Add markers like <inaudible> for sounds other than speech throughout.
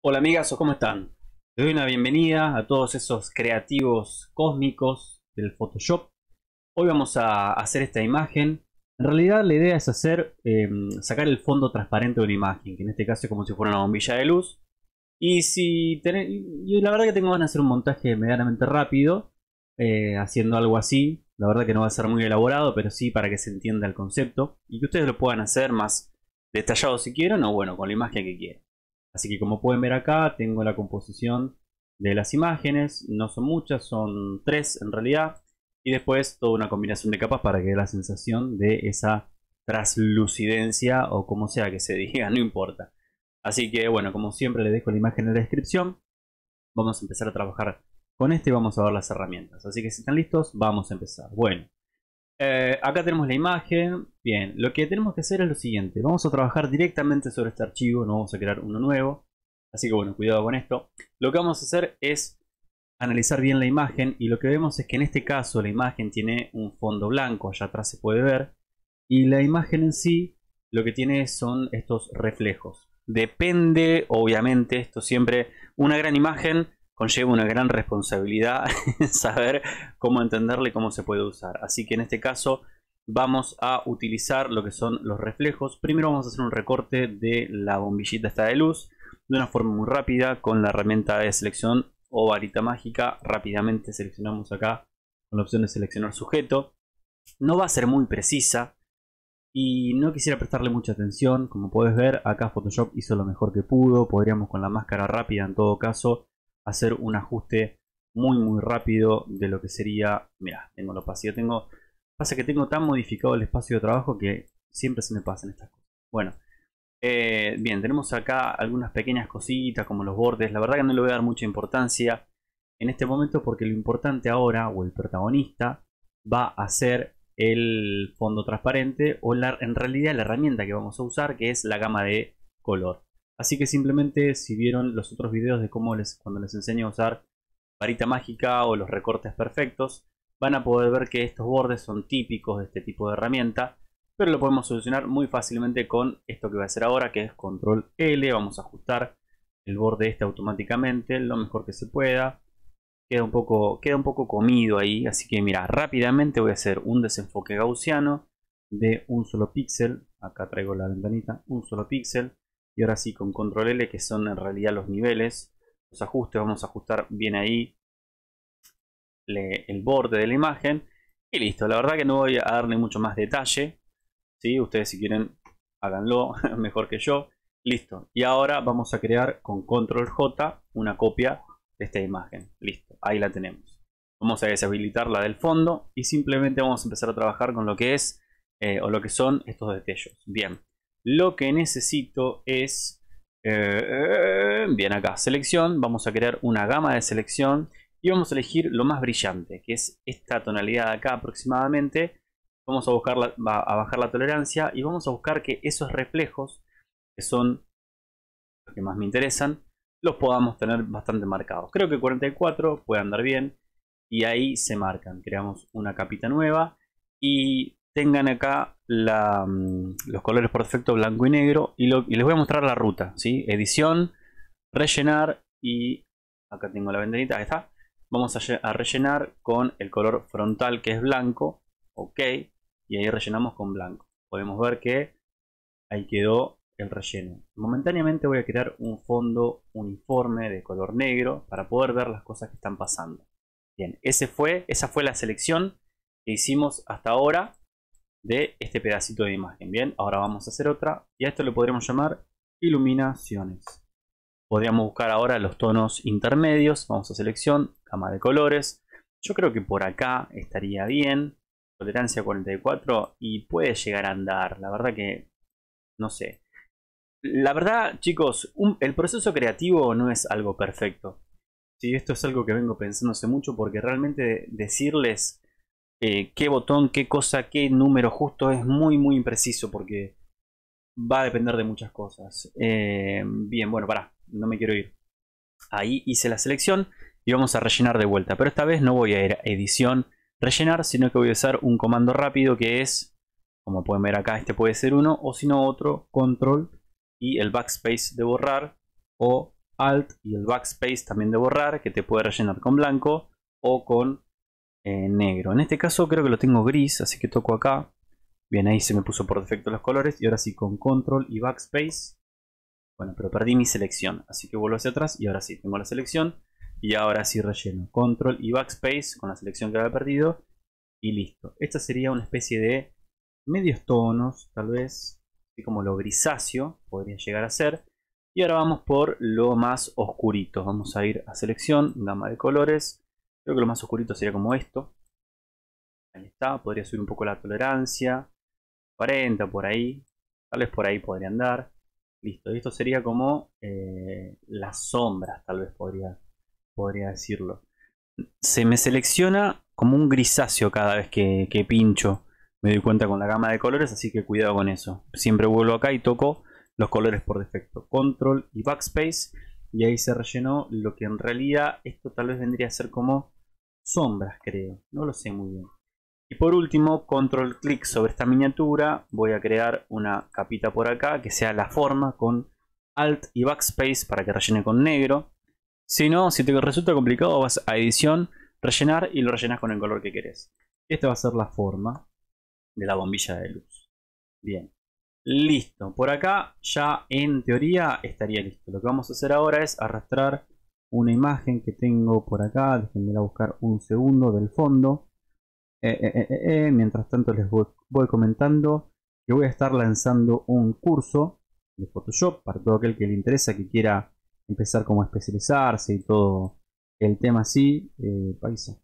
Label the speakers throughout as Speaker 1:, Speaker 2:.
Speaker 1: Hola amigas, ¿cómo están? Les doy una bienvenida a todos esos creativos cósmicos del Photoshop. Hoy vamos a hacer esta imagen. En realidad la idea es hacer, em, sacar el fondo transparente de una imagen, que en este caso es como si fuera una bombilla de luz. Y si la verdad que tengo ganas de hacer un montaje medianamente rápido, eh, haciendo algo así. La verdad que no va a ser muy elaborado, pero sí para que se entienda el concepto y que ustedes lo puedan hacer más detallado si quieren o bueno, con la imagen que quieran. Así que como pueden ver acá, tengo la composición de las imágenes. No son muchas, son tres en realidad. Y después toda una combinación de capas para que dé la sensación de esa traslucidencia o como sea que se <laughs> diga, no importa. Así que bueno, como siempre les dejo la imagen en la descripción. Vamos a empezar a trabajar con este y vamos a ver las herramientas. Así que si están listos, vamos a empezar. Bueno, eh, acá tenemos la imagen. Bien, lo que tenemos que hacer es lo siguiente. Vamos a trabajar directamente sobre este archivo, no vamos a crear uno nuevo. Así que bueno, cuidado con esto. Lo que vamos a hacer es analizar bien la imagen y lo que vemos es que en este caso la imagen tiene un fondo blanco, allá atrás se puede ver. Y la imagen en sí lo que tiene son estos reflejos. Depende, obviamente, esto siempre, una gran imagen conlleva una gran responsabilidad <laughs> saber cómo entenderle y cómo se puede usar. Así que en este caso vamos a utilizar lo que son los reflejos. Primero vamos a hacer un recorte de la bombillita esta de luz de una forma muy rápida con la herramienta de selección o varita mágica. Rápidamente seleccionamos acá con la opción de seleccionar sujeto. No va a ser muy precisa y no quisiera prestarle mucha atención. Como puedes ver, acá Photoshop hizo lo mejor que pudo. Podríamos con la máscara rápida en todo caso hacer un ajuste muy muy rápido de lo que sería, mira, tengo los opacidad, tengo, pasa que tengo tan modificado el espacio de trabajo que siempre se me pasan estas cosas. Bueno, eh, bien, tenemos acá algunas pequeñas cositas como los bordes, la verdad que no le voy a dar mucha importancia en este momento porque lo importante ahora, o el protagonista, va a ser el fondo transparente o en realidad la herramienta que vamos a usar que es la gama de color. Así que simplemente si vieron los otros videos de cómo les, cuando les enseño a usar varita mágica o los recortes perfectos, van a poder ver que estos bordes son típicos de este tipo de herramienta, pero lo podemos solucionar muy fácilmente con esto que voy a hacer ahora, que es control L, vamos a ajustar el borde este automáticamente, lo mejor que se pueda, queda un poco, queda un poco comido ahí, así que mira, rápidamente voy a hacer un desenfoque gaussiano de un solo píxel, acá traigo la ventanita, un solo píxel, y ahora sí, con control L, que son en realidad los niveles, los ajustes, vamos a ajustar bien ahí el borde de la imagen. Y listo, la verdad que no voy a darle mucho más detalle. si Ustedes si quieren, háganlo <laughs> mejor que yo. Listo. Y ahora vamos a crear con control J una copia de esta imagen. Listo, ahí la tenemos. Vamos a deshabilitarla del fondo y simplemente vamos a empezar a trabajar con lo que es eh, o lo que son estos detalles. Bien lo que necesito es, eh, bien acá, selección, vamos a crear una gama de selección y vamos a elegir lo más brillante, que es esta tonalidad de acá aproximadamente. Vamos a, buscar a bajar la tolerancia y vamos a buscar que esos reflejos, que son los que más me interesan, los podamos tener bastante marcados. Creo que 44 puede andar bien y ahí se marcan. Creamos una capita nueva y tengan acá mm, los colores por defecto blanco y negro y, les voy a mostrar la ruta, ¿sí? edición, rellenar y acá tengo la ventanita, ahí está vamos a, rellenar con el color frontal que es blanco, ok y ahí rellenamos con blanco podemos ver que ahí quedó el relleno momentáneamente voy a crear un fondo uniforme de color negro para poder ver las cosas que están pasando bien, ese fue, esa fue la selección que hicimos hasta ahora de este pedacito de imagen. Bien, ahora vamos a hacer otra y a esto le podríamos llamar iluminaciones. Podríamos buscar ahora los tonos intermedios. Vamos a selección, gama de colores. Yo creo que por acá estaría bien. Tolerancia 44 y puede llegar a andar. La verdad que no sé. La verdad, chicos, el proceso creativo no es algo perfecto. Si esto es algo que vengo pensando hace mucho porque realmente decirles eh, qué botón, qué cosa, qué número justo es muy, muy impreciso porque va a depender de muchas cosas. Eh, bien, bueno, para no me quiero ir. Ahí hice la selección y vamos a rellenar de vuelta. Pero esta vez no voy a ir a edición, rellenar, sino que voy a usar un comando rápido que es, como pueden ver acá, este puede ser uno o si no otro, control y el backspace de borrar o alt y el backspace también de borrar que te puede rellenar con blanco o con eh, negro. En este caso creo que lo tengo gris, así que toco acá. Bien, ahí se me puso por defecto los colores. Y ahora sí, con control y backspace. Bueno, pero perdí mi selección. Así que vuelvo hacia atrás y ahora sí, tengo la selección. Y ahora sí relleno. Control y backspace con la selección que había perdido. Y listo. Esta sería una especie de medios tonos, tal vez. Así como lo grisáceo podría llegar a ser. Y ahora vamos por lo más oscurito. Vamos a ir a selección, gama de colores. Creo que lo más oscurito sería como esto. Ahí está, podría subir un poco la tolerancia. 40 por ahí. Tal vez por ahí podría andar. Listo, y esto sería como eh, las sombras, tal vez podría, podría decirlo. Se me selecciona como un grisáceo cada vez que, que pincho. Me doy cuenta con la gama de colores, así que cuidado con eso. Siempre vuelvo acá y toco los colores por defecto. Control y Backspace. Y ahí se rellenó lo que en realidad esto tal vez vendría a ser como sombras, creo. No lo sé muy bien. Y por último, control clic sobre esta miniatura. Voy a crear una capita por acá que sea la forma con alt y backspace para que rellene con negro. Si no, si te resulta complicado, vas a edición, rellenar y lo rellenas con el color que querés. Esta va a ser la forma de la bombilla de luz. Bien, listo. Por acá ya en teoría estaría listo. Lo que vamos a hacer ahora es arrastrar una imagen que tengo por acá, déjenme ir a buscar un segundo del fondo. Eh, eh, eh, mientras tanto les voy, comentando que voy a estar lanzando un curso de Photoshop para todo aquel que le interesa, que quiera empezar como a especializarse y todo el tema así. Países,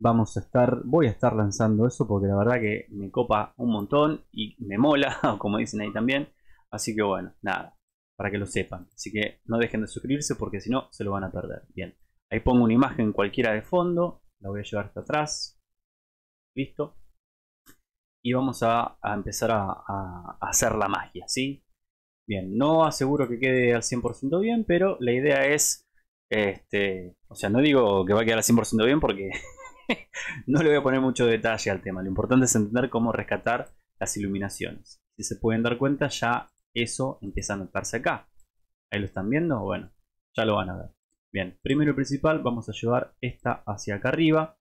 Speaker 1: vamos a estar, voy a estar lanzando eso porque la verdad que me copa un montón y me mola, <laughs> como dicen ahí también. Así que bueno, nada para que lo sepan. Así que no dejen de suscribirse porque si no se lo van a perder. Bien, ahí pongo una imagen cualquiera de fondo, la voy a llevar hasta atrás. Listo. Y vamos a, empezar a, hacer la magia, ¿sí? Bien, no aseguro que quede al 100% bien, pero la idea es, este, o sea, no digo que va a quedar al 100% bien porque <laughs> no le voy a poner mucho detalle al tema. Lo importante es entender cómo rescatar las iluminaciones. Si se pueden dar cuenta, ya eso empieza a notarse acá. Ahí lo están viendo, bueno, ya lo van a ver. Bien, primero y principal vamos a llevar esta hacia acá arriba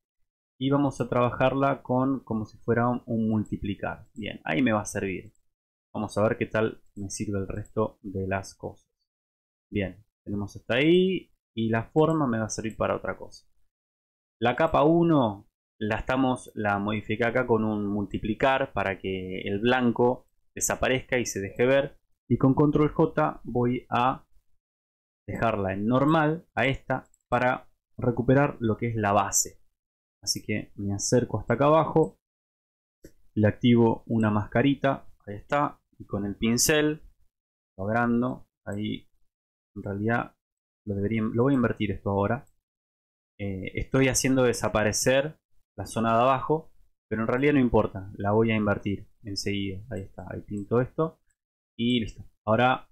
Speaker 1: y vamos a trabajarla con como si fuera un, multiplicar. Bien, ahí me va a servir. Vamos a ver qué tal me sirve el resto de las cosas. Bien, tenemos hasta ahí y la forma me va a servir para otra cosa. La capa 1 la estamos, la modifiqué acá con un multiplicar para que el blanco desaparezca y se deje ver y con control J voy a dejarla en normal a esta para recuperar lo que es la base. Así que me acerco hasta acá abajo, le activo una mascarita, ahí está, y con el pincel lo ahí en realidad lo, voy a invertir esto ahora. Eh, estoy haciendo desaparecer la zona de abajo, pero en realidad no importa, la voy a invertir enseguida, ahí está, ahí pinto esto y listo. Ahora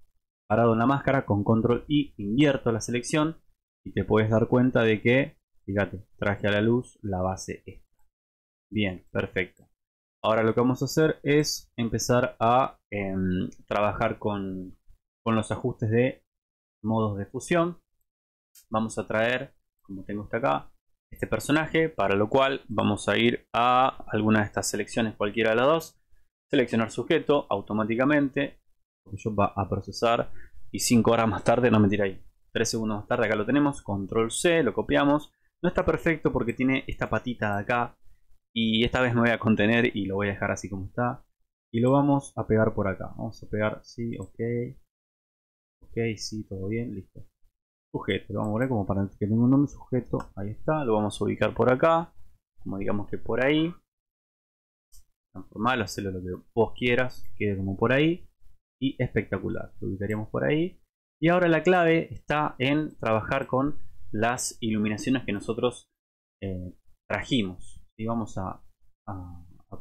Speaker 1: parado en la máscara, con control y invierto la selección y te puedes dar cuenta de que, fíjate, traje a la luz la base esta. Bien, perfecto. Ahora lo que vamos a hacer es empezar a em, trabajar con, con los ajustes de modos de fusión. Vamos a traer, como tengo hasta este acá, este personaje, para lo cual vamos a ir a alguna de estas selecciones, cualquiera de las dos, seleccionar sujeto automáticamente, porque yo va a procesar y 5 horas más tarde, no me tira ahí, 3 segundos más tarde acá lo tenemos, control C, lo copiamos, no está perfecto porque tiene esta patita de acá y esta vez me voy a contener y lo voy a dejar así como está y lo vamos a pegar por acá, vamos a pegar, sí, ok, ok, sí, todo bien, listo. Sujeto, lo vamos a poner como para que tenga un nombre, sujeto, ahí está, lo vamos a ubicar por acá, como digamos que por ahí, transformarlo, hacerlo lo que vos quieras, quede como por ahí y espectacular. Lo ubicaríamos por ahí. Y ahora la clave está en trabajar con las iluminaciones que nosotros eh, trajimos. Y vamos a,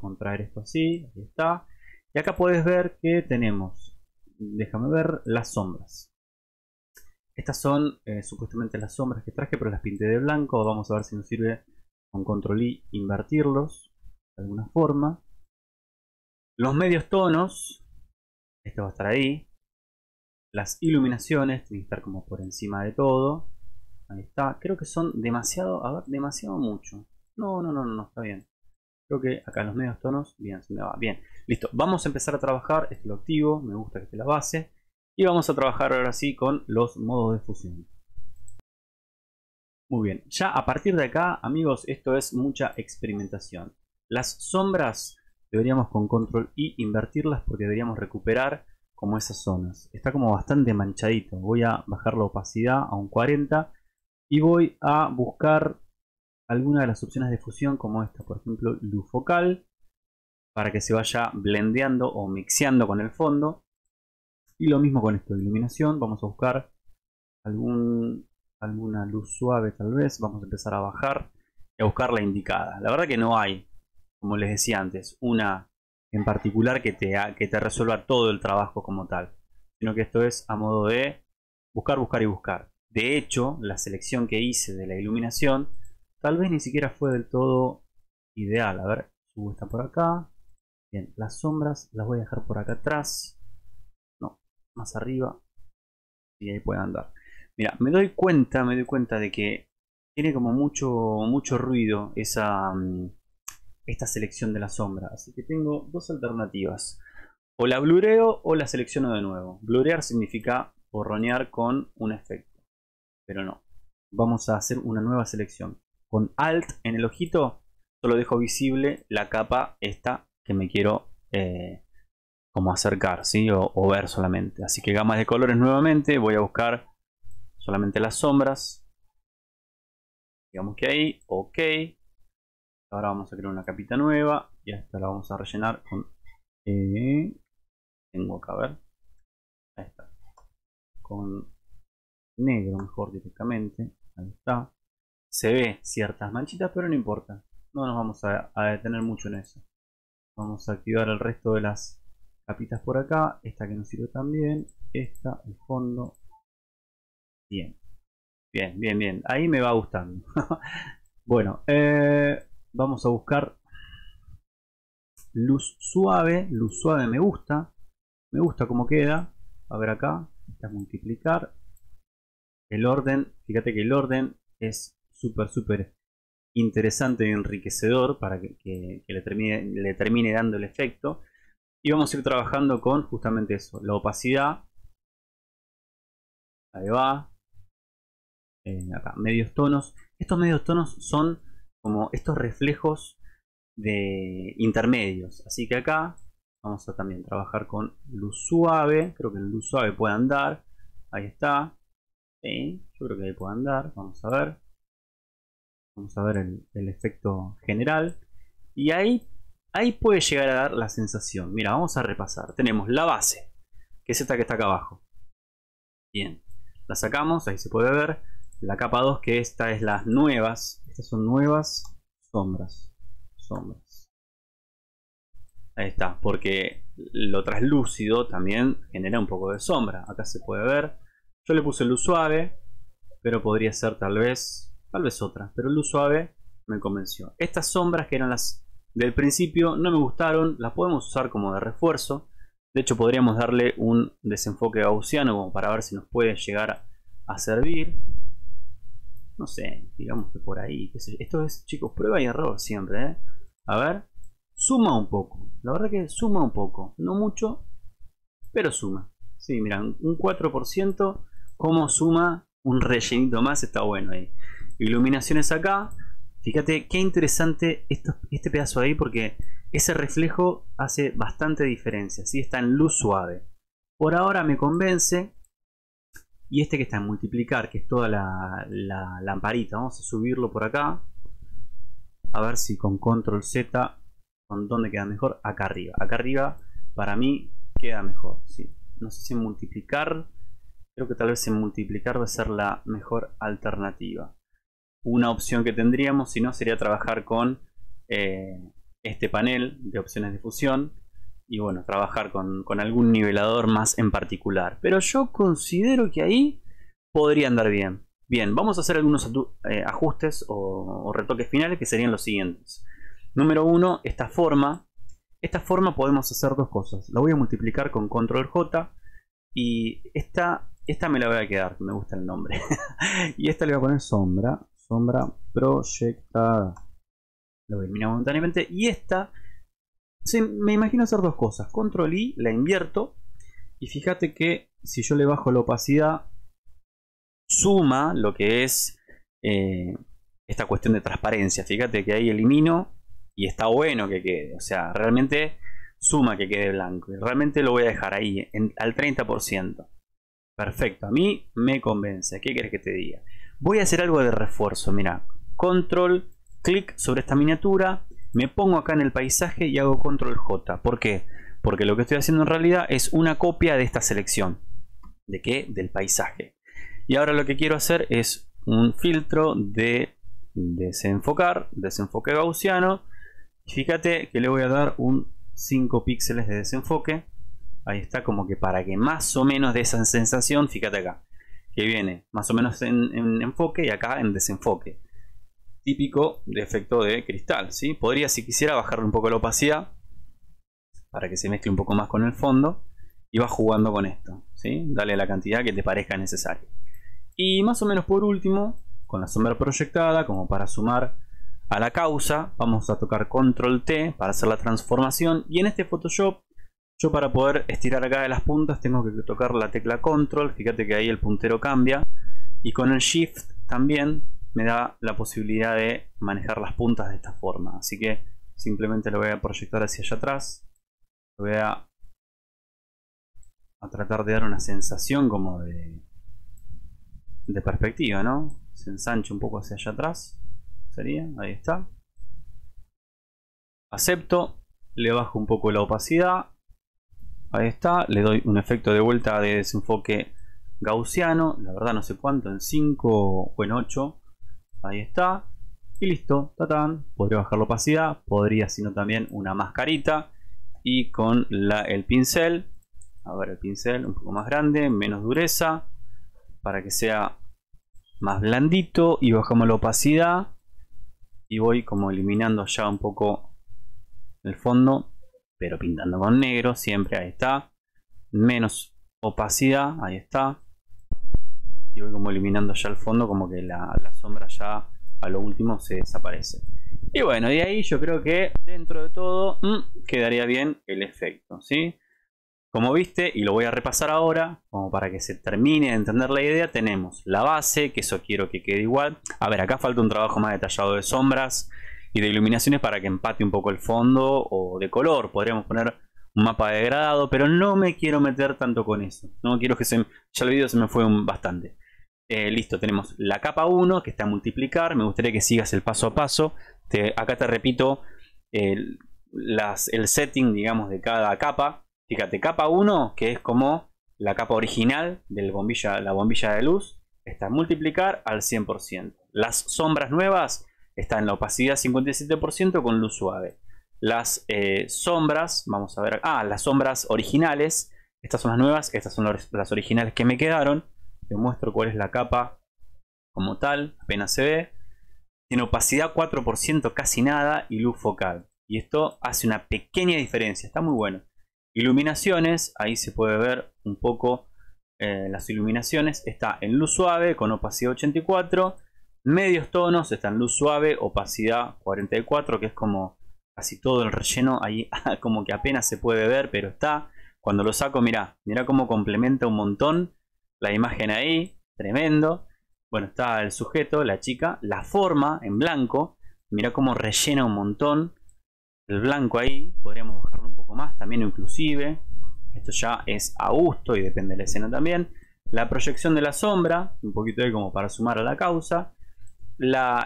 Speaker 1: contraer esto así. Ahí está. Y acá puedes ver que tenemos, déjame ver, las sombras. Estas son eh, supuestamente las sombras que traje, pero las pinté de blanco. Vamos a ver si nos sirve con control y invertirlos de alguna forma. Los medios tonos, este va a estar ahí. Las iluminaciones tienen que estar como por encima de todo. Ahí está. Creo que son demasiado, a ver, demasiado mucho. No, no, no, no, no está bien. Creo que acá en los medios tonos, bien, se me va. Bien, listo. Vamos a empezar a trabajar. Esto lo activo, me gusta que esté la base. Y vamos a trabajar ahora sí con los modos de fusión. Muy bien, ya a partir de acá, amigos, esto es mucha experimentación. Las sombras deberíamos con control y invertirlas porque deberíamos recuperar como esas zonas. Está como bastante manchadito. Voy a bajar la opacidad a un 40 y voy a buscar alguna de las opciones de fusión como esta, por ejemplo, luz focal, para que se vaya blendeando o mixeando con el fondo. Y lo mismo con esto, de iluminación, vamos a buscar algún, alguna luz suave tal vez, vamos a empezar a bajar y a buscar la indicada. La verdad que no hay, como les decía antes, una en particular que te, que te resuelva todo el trabajo como tal, sino que esto es a modo de buscar, buscar y buscar. De hecho, la selección que hice de la iluminación tal vez ni siquiera fue del todo ideal. A ver, subo esta por acá. Bien, las sombras las voy a dejar por acá atrás. No, más arriba. Y ahí pueden andar. Mira, me doy cuenta, me doy cuenta de que tiene como mucho, mucho ruido esa... Mm, esta selección de la sombra. Así que tengo dos alternativas. O la blureo o la selecciono de nuevo. Blurear significa borronear con un efecto. Pero no. Vamos a hacer una nueva selección. Con Alt en el ojito solo dejo visible la capa esta que me quiero eh, como acercar ¿sí? o, ver solamente. Así que gama de colores nuevamente. Voy a buscar solamente las sombras. Digamos que ahí. Ok Ahora vamos a crear una capita nueva y esta la vamos a rellenar con... Eh, tengo acá, ver. Ahí está. Con negro mejor directamente. Ahí está. Se ve ciertas manchitas, pero no importa. No nos vamos a, a detener mucho en eso. Vamos a activar el resto de las capitas por acá. Esta que nos sirve también. Esta, el fondo. Bien. Bien, bien, bien. Ahí me va gustando. <laughs> bueno, eh, vamos a buscar luz suave, luz suave me gusta, me gusta como queda, a ver acá, a multiplicar, el orden, fíjate que el orden es súper, súper interesante y enriquecedor para que, le, termine, le termine dando el efecto. Y vamos a ir trabajando con justamente eso, la opacidad. Ahí va. Eh, acá, medios tonos. Estos medios tonos son como estos reflejos de intermedios. Así que acá vamos a también trabajar con luz suave. Creo que luz suave puede andar. Ahí está. Yo creo que ahí puede andar. Vamos a ver. Vamos a ver el, efecto general. Y ahí, ahí puede llegar a dar la sensación. Mira, vamos a repasar. Tenemos la base, que es esta que está acá abajo. Bien, la sacamos, ahí se puede ver. La capa 2, que esta es las nuevas son nuevas sombras. Sombras. Ahí está, porque lo traslúcido también genera un poco de sombra. Acá se puede ver. Yo le puse luz suave, pero podría ser tal vez, tal vez otra. Pero luz suave me convenció. Estas sombras que eran las del principio no me gustaron, las podemos usar como de refuerzo. De hecho podríamos darle un desenfoque gaussiano como para ver si nos puede llegar a servir no sé, digamos que por ahí, Esto es, chicos, prueba y error siempre, ¿eh? A ver, suma un poco. La verdad que suma un poco, no mucho, pero suma. Sí, miran un 4%, ¿Cómo suma un rellenito más, está bueno ahí. Iluminaciones acá. Fíjate qué interesante este pedazo ahí porque ese reflejo hace bastante diferencia, ¿sí? está en luz suave. Por ahora me convence, y este que está en multiplicar, que es toda la, lamparita. Vamos a subirlo por acá. A ver si con control Z, ¿con dónde queda mejor? Acá arriba. Acá arriba, para mí, queda mejor. No sé si en multiplicar. Creo que tal vez en multiplicar va a ser la mejor alternativa. Una opción que tendríamos, si no, sería trabajar con eh, este panel de opciones de fusión y bueno, trabajar con, algún nivelador más en particular. Pero yo considero que ahí podría andar bien. Bien, vamos a hacer algunos eh, ajustes o, retoques finales que serían los siguientes. Número uno, esta forma. Esta forma podemos hacer dos cosas. La voy a multiplicar con control J y esta, esta me la voy a quedar, me gusta el nombre. <laughs> y esta le voy a poner sombra, sombra proyectada. Lo eliminar momentáneamente y esta me imagino hacer dos cosas. Control y la invierto. Y fíjate que si yo le bajo la opacidad, suma lo que es eh, esta cuestión de transparencia. Fíjate que ahí elimino y está bueno que quede. O sea, realmente suma que quede blanco. realmente lo voy a dejar ahí, al 30%. Perfecto, a mí me convence. ¿Qué querés que te diga? Voy a hacer algo de refuerzo. Mira, control, clic sobre esta miniatura me pongo acá en el paisaje y hago control J. ¿Por qué? Porque lo que estoy haciendo en realidad es una copia de esta selección. ¿De qué? Del paisaje. Y ahora lo que quiero hacer es un filtro de desenfocar, desenfoque gaussiano. Fíjate que le voy a dar un 5 píxeles de desenfoque. Ahí está, como que para que más o menos de esa sensación, fíjate acá, que viene más o menos en enfoque y acá en desenfoque típico de efecto de cristal. ¿sí? Podría, si quisiera, bajarle un poco la opacidad para que se mezcle un poco más con el fondo y va jugando con esto. ¿sí? Dale la cantidad que te parezca necesaria. Y más o menos por último, con la sombra proyectada, como para sumar a la causa, vamos a tocar control T para hacer la transformación. Y en este Photoshop, yo para poder estirar acá de las puntas, tengo que tocar la tecla control. Fíjate que ahí el puntero cambia. Y con el shift también me da la posibilidad de manejar las puntas de esta forma. Así que simplemente lo voy a proyectar hacia allá atrás. Lo voy a, a tratar de dar una sensación como de, de perspectiva, ¿no? Se ensancha un poco hacia allá atrás. Sería, ahí está. Acepto, le bajo un poco la opacidad. Ahí está, le doy un efecto de vuelta de desenfoque gaussiano, la verdad no sé cuánto, en 5 o en 8 Ahí está. Y listo, tatán. Podría bajar la opacidad, podría sino también una mascarita. Y con el pincel, a ver el pincel un poco más grande, menos dureza, para que sea más blandito. Y bajamos la opacidad. Y voy como eliminando ya un poco el fondo, pero pintando con negro, siempre ahí está. Menos opacidad, ahí está y voy como eliminando ya el fondo, como que la, sombra ya a lo último se desaparece. Y bueno, de ahí yo creo que dentro de todo mm, quedaría bien el efecto, ¿sí? Como viste, y lo voy a repasar ahora, como para que se termine de entender la idea, tenemos la base, que eso quiero que quede igual. A ver, acá falta un trabajo más detallado de sombras y de iluminaciones para que empate un poco el fondo o de color. Podríamos poner mapa degradado, pero no me quiero meter tanto con eso. No quiero que se... Ya el video se me fue bastante. Eh, listo, tenemos la capa 1 que está multiplicar. Me gustaría que sigas el paso a paso. acá te repito el, las, el setting, digamos, de cada capa. Fíjate, capa 1 que es como la capa original de bombilla, la bombilla de luz. Está multiplicar al 100%. Las sombras nuevas están en la opacidad 57% con luz suave las eh, sombras, vamos a ver, ah, las sombras originales, estas son las nuevas, estas son las originales que me quedaron, te muestro cuál es la capa como tal, apenas se ve, tiene opacidad 4%, casi nada, y luz focal, y esto hace una pequeña diferencia, está muy bueno. Iluminaciones, ahí se puede ver un poco eh, las iluminaciones, está en luz suave con opacidad 84, medios tonos, está en luz suave, opacidad 44, que es como casi todo el relleno ahí <laughs> ah, como que apenas se puede ver, pero está. Cuando lo saco, mirá, mirá cómo complementa un montón la imagen ahí, tremendo. Bueno, está el sujeto, la chica, la forma en blanco, mirá cómo rellena un montón. El blanco ahí, podríamos bajarlo un poco más, también inclusive. Esto ya es a gusto y depende de la escena también. La proyección de la sombra, un poquito de como para sumar a la causa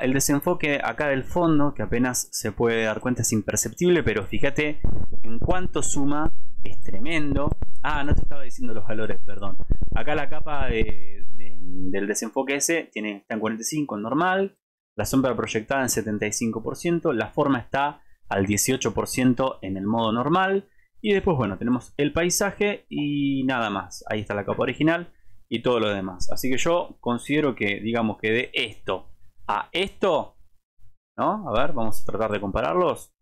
Speaker 1: el desenfoque acá del fondo, que apenas se puede dar cuenta, es imperceptible, pero fíjate en cuánto suma, es tremendo. Ah, no te estaba diciendo los valores, perdón. Acá la capa del desenfoque ese tiene, está en 45, normal. La sombra proyectada en 75%. La forma está al 18% en el modo normal. Y después, bueno, tenemos el paisaje y nada más. Ahí está la capa original y todo lo demás. Así que yo considero que, digamos que de esto a esto, ¿no? A ver, vamos a tratar de compararlos.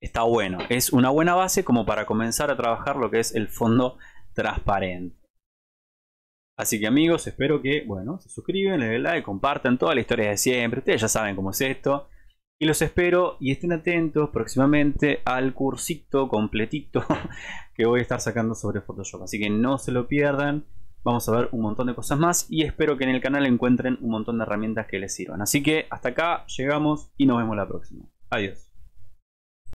Speaker 1: Está bueno, es una buena base como para comenzar a trabajar lo que es el fondo transparente. Así que amigos, espero que, bueno, se suscriban, le den like, compartan toda la historia de siempre. Ustedes ya saben cómo es esto. Y los espero y estén atentos próximamente al cursito completito <laughs> que voy a estar sacando sobre Photoshop. Así que no se lo pierdan vamos a ver un montón de cosas más y espero que en el canal encuentren un montón de herramientas que les sirvan. Así que hasta acá llegamos y nos vemos la próxima. Adiós.